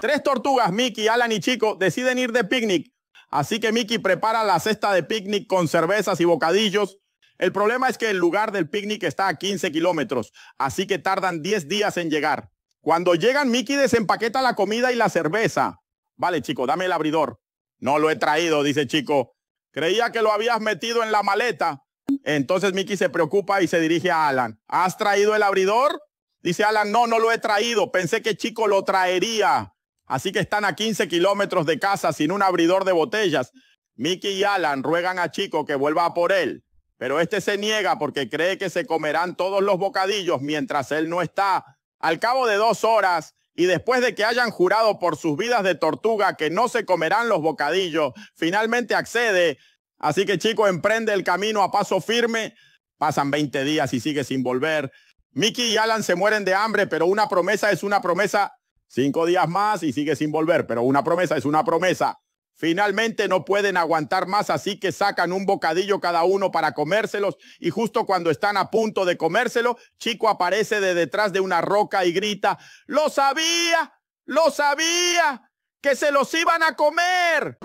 Tres tortugas, Mickey, Alan y Chico, deciden ir de picnic. Así que Mickey prepara la cesta de picnic con cervezas y bocadillos. El problema es que el lugar del picnic está a 15 kilómetros, así que tardan 10 días en llegar. Cuando llegan, Mickey desempaqueta la comida y la cerveza. Vale, chico, dame el abridor. No lo he traído, dice Chico. Creía que lo habías metido en la maleta. Entonces Mickey se preocupa y se dirige a Alan. ¿Has traído el abridor? Dice Alan, no, no lo he traído. Pensé que Chico lo traería. Así que están a 15 kilómetros de casa sin un abridor de botellas. Mickey y Alan ruegan a Chico que vuelva a por él, pero este se niega porque cree que se comerán todos los bocadillos mientras él no está. Al cabo de dos horas y después de que hayan jurado por sus vidas de tortuga que no se comerán los bocadillos, finalmente accede. Así que Chico emprende el camino a paso firme. Pasan 20 días y sigue sin volver. Mickey y Alan se mueren de hambre, pero una promesa es una promesa Cinco días más y sigue sin volver, pero una promesa es una promesa. Finalmente no pueden aguantar más, así que sacan un bocadillo cada uno para comérselos y justo cuando están a punto de comérselo, Chico aparece de detrás de una roca y grita, lo sabía, lo sabía, que se los iban a comer.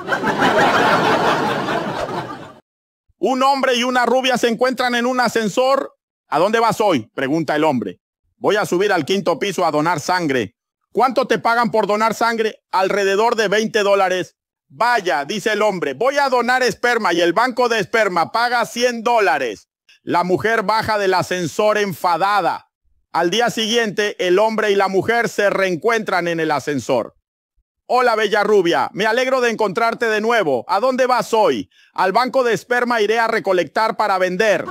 un hombre y una rubia se encuentran en un ascensor. ¿A dónde vas hoy? pregunta el hombre. Voy a subir al quinto piso a donar sangre, ¿Cuánto te pagan por donar sangre? Alrededor de 20 dólares. Vaya, dice el hombre, voy a donar esperma y el banco de esperma paga 100 dólares. La mujer baja del ascensor enfadada. Al día siguiente, el hombre y la mujer se reencuentran en el ascensor. Hola, bella rubia, me alegro de encontrarte de nuevo. ¿A dónde vas hoy? Al banco de esperma iré a recolectar para vender.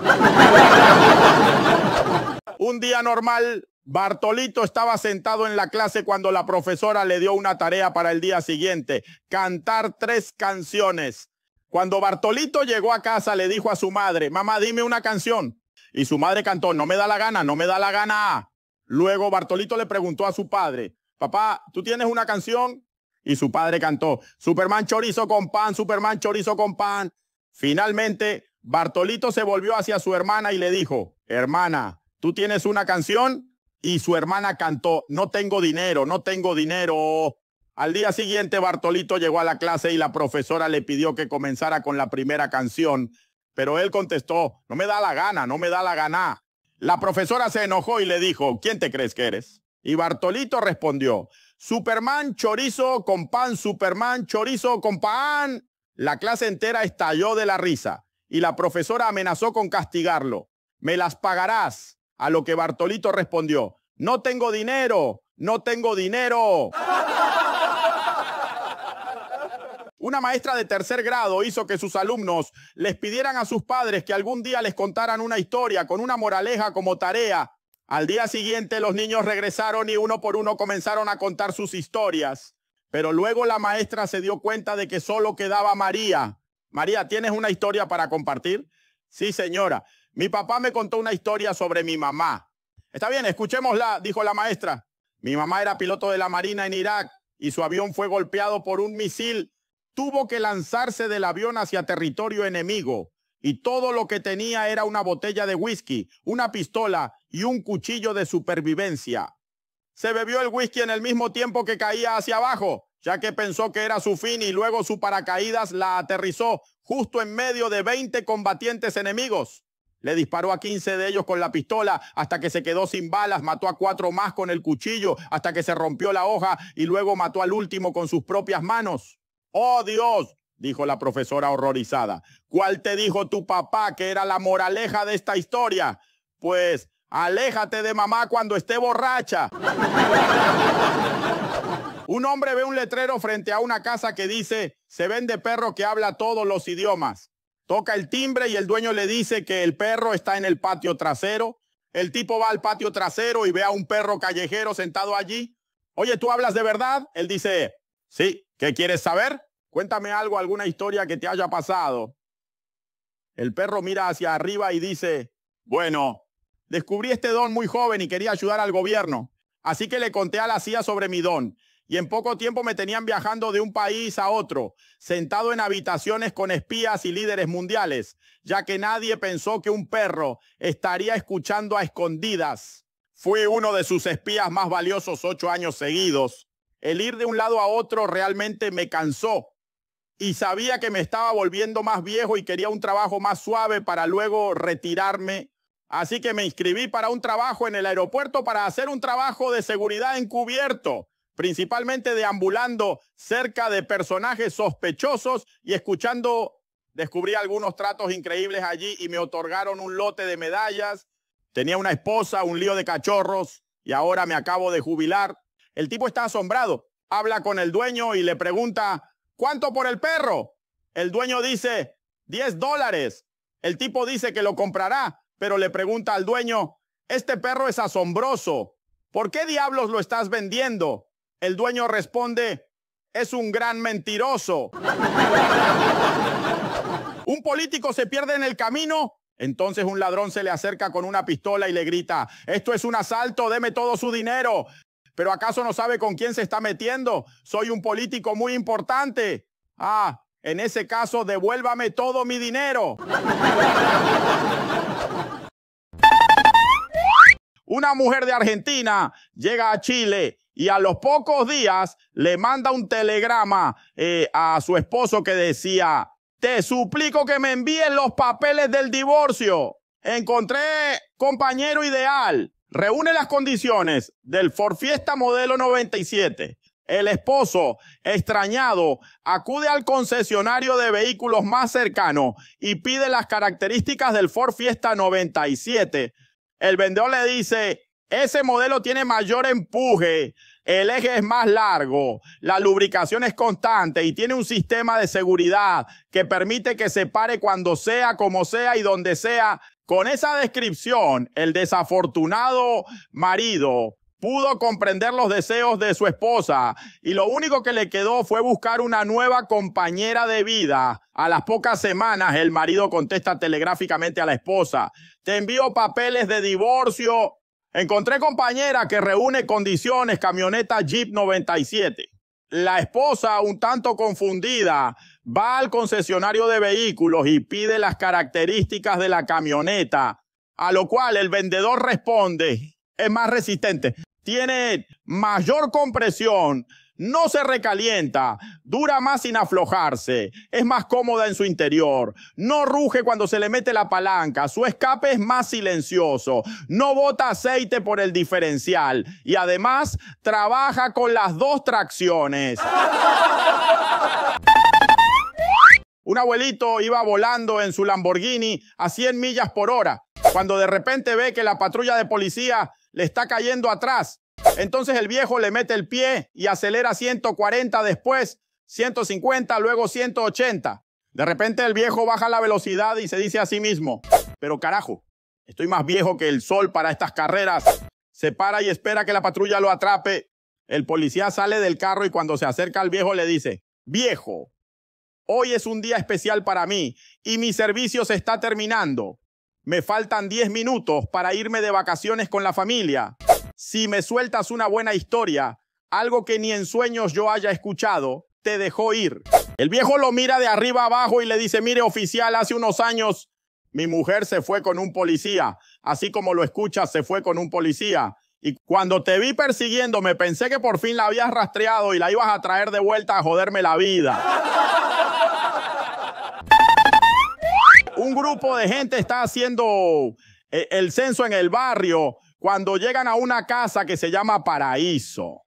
Un día normal, Bartolito estaba sentado en la clase cuando la profesora le dio una tarea para el día siguiente, cantar tres canciones. Cuando Bartolito llegó a casa le dijo a su madre, mamá, dime una canción. Y su madre cantó, no me da la gana, no me da la gana. Luego Bartolito le preguntó a su padre, papá, ¿tú tienes una canción? Y su padre cantó, Superman chorizo con pan, Superman chorizo con pan. Finalmente, Bartolito se volvió hacia su hermana y le dijo, hermana, ¿tú tienes una canción? y su hermana cantó, no tengo dinero, no tengo dinero. Al día siguiente Bartolito llegó a la clase y la profesora le pidió que comenzara con la primera canción, pero él contestó, no me da la gana, no me da la gana. La profesora se enojó y le dijo, ¿quién te crees que eres? Y Bartolito respondió, Superman chorizo con pan, Superman chorizo con pan. La clase entera estalló de la risa y la profesora amenazó con castigarlo. Me las pagarás, a lo que Bartolito respondió, no tengo dinero, no tengo dinero. Una maestra de tercer grado hizo que sus alumnos les pidieran a sus padres que algún día les contaran una historia con una moraleja como tarea. Al día siguiente los niños regresaron y uno por uno comenzaron a contar sus historias. Pero luego la maestra se dio cuenta de que solo quedaba María. María, ¿tienes una historia para compartir? Sí, señora. Mi papá me contó una historia sobre mi mamá. Está bien, escuchémosla, dijo la maestra. Mi mamá era piloto de la Marina en Irak y su avión fue golpeado por un misil. Tuvo que lanzarse del avión hacia territorio enemigo y todo lo que tenía era una botella de whisky, una pistola y un cuchillo de supervivencia. Se bebió el whisky en el mismo tiempo que caía hacia abajo, ya que pensó que era su fin y luego su paracaídas la aterrizó justo en medio de 20 combatientes enemigos. Le disparó a 15 de ellos con la pistola hasta que se quedó sin balas, mató a cuatro más con el cuchillo hasta que se rompió la hoja y luego mató al último con sus propias manos. ¡Oh Dios! dijo la profesora horrorizada. ¿Cuál te dijo tu papá que era la moraleja de esta historia? Pues aléjate de mamá cuando esté borracha. un hombre ve un letrero frente a una casa que dice, se vende perro que habla todos los idiomas. Toca el timbre y el dueño le dice que el perro está en el patio trasero. El tipo va al patio trasero y ve a un perro callejero sentado allí. Oye, ¿tú hablas de verdad? Él dice, sí, ¿qué quieres saber? Cuéntame algo, alguna historia que te haya pasado. El perro mira hacia arriba y dice, bueno, descubrí este don muy joven y quería ayudar al gobierno. Así que le conté a la CIA sobre mi don y en poco tiempo me tenían viajando de un país a otro, sentado en habitaciones con espías y líderes mundiales, ya que nadie pensó que un perro estaría escuchando a escondidas. Fui uno de sus espías más valiosos ocho años seguidos. El ir de un lado a otro realmente me cansó y sabía que me estaba volviendo más viejo y quería un trabajo más suave para luego retirarme. Así que me inscribí para un trabajo en el aeropuerto para hacer un trabajo de seguridad encubierto principalmente deambulando cerca de personajes sospechosos y escuchando, descubrí algunos tratos increíbles allí y me otorgaron un lote de medallas. Tenía una esposa, un lío de cachorros y ahora me acabo de jubilar. El tipo está asombrado, habla con el dueño y le pregunta, ¿cuánto por el perro? El dueño dice, 10 dólares. El tipo dice que lo comprará, pero le pregunta al dueño, este perro es asombroso. ¿Por qué diablos lo estás vendiendo? El dueño responde, es un gran mentiroso. un político se pierde en el camino. Entonces un ladrón se le acerca con una pistola y le grita, esto es un asalto, deme todo su dinero. Pero ¿acaso no sabe con quién se está metiendo? Soy un político muy importante. Ah, en ese caso, devuélvame todo mi dinero. Una mujer de Argentina llega a Chile y a los pocos días le manda un telegrama eh, a su esposo que decía, te suplico que me envíen los papeles del divorcio. Encontré compañero ideal. Reúne las condiciones del Ford Fiesta modelo 97. El esposo, extrañado, acude al concesionario de vehículos más cercano y pide las características del Ford Fiesta 97. El vendedor le dice, ese modelo tiene mayor empuje, el eje es más largo, la lubricación es constante y tiene un sistema de seguridad que permite que se pare cuando sea, como sea y donde sea. Con esa descripción, el desafortunado marido pudo comprender los deseos de su esposa y lo único que le quedó fue buscar una nueva compañera de vida. A las pocas semanas el marido contesta telegráficamente a la esposa, te envío papeles de divorcio Encontré compañera que reúne condiciones camioneta Jeep 97. La esposa, un tanto confundida, va al concesionario de vehículos y pide las características de la camioneta, a lo cual el vendedor responde, es más resistente, tiene mayor compresión, no se recalienta, dura más sin aflojarse, es más cómoda en su interior, no ruge cuando se le mete la palanca, su escape es más silencioso, no bota aceite por el diferencial y además trabaja con las dos tracciones. Un abuelito iba volando en su Lamborghini a 100 millas por hora, cuando de repente ve que la patrulla de policía le está cayendo atrás entonces el viejo le mete el pie y acelera 140 después, 150, luego 180. De repente el viejo baja la velocidad y se dice a sí mismo, pero carajo, estoy más viejo que el sol para estas carreras. Se para y espera que la patrulla lo atrape. El policía sale del carro y cuando se acerca al viejo le dice, viejo, hoy es un día especial para mí y mi servicio se está terminando. Me faltan 10 minutos para irme de vacaciones con la familia si me sueltas una buena historia, algo que ni en sueños yo haya escuchado, te dejó ir. El viejo lo mira de arriba abajo y le dice, mire oficial, hace unos años mi mujer se fue con un policía, así como lo escuchas, se fue con un policía. Y cuando te vi persiguiendo, me pensé que por fin la habías rastreado y la ibas a traer de vuelta a joderme la vida. un grupo de gente está haciendo eh, el censo en el barrio cuando llegan a una casa que se llama Paraíso.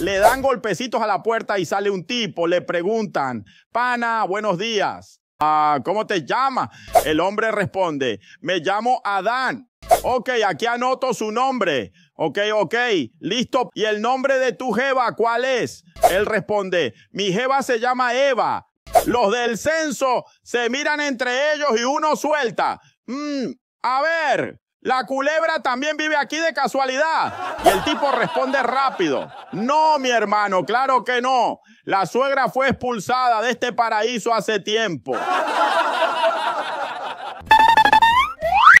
Le dan golpecitos a la puerta y sale un tipo, le preguntan, pana, buenos días. Ah, ¿Cómo te llamas? El hombre responde, me llamo Adán. Ok, aquí anoto su nombre. Ok, ok, listo. ¿Y el nombre de tu jeva cuál es? Él responde, mi jeva se llama Eva. Los del censo se miran entre ellos y uno suelta. Mm, a ver, la culebra también vive aquí de casualidad. Y el tipo responde rápido. No, mi hermano, claro que no. La suegra fue expulsada de este paraíso hace tiempo.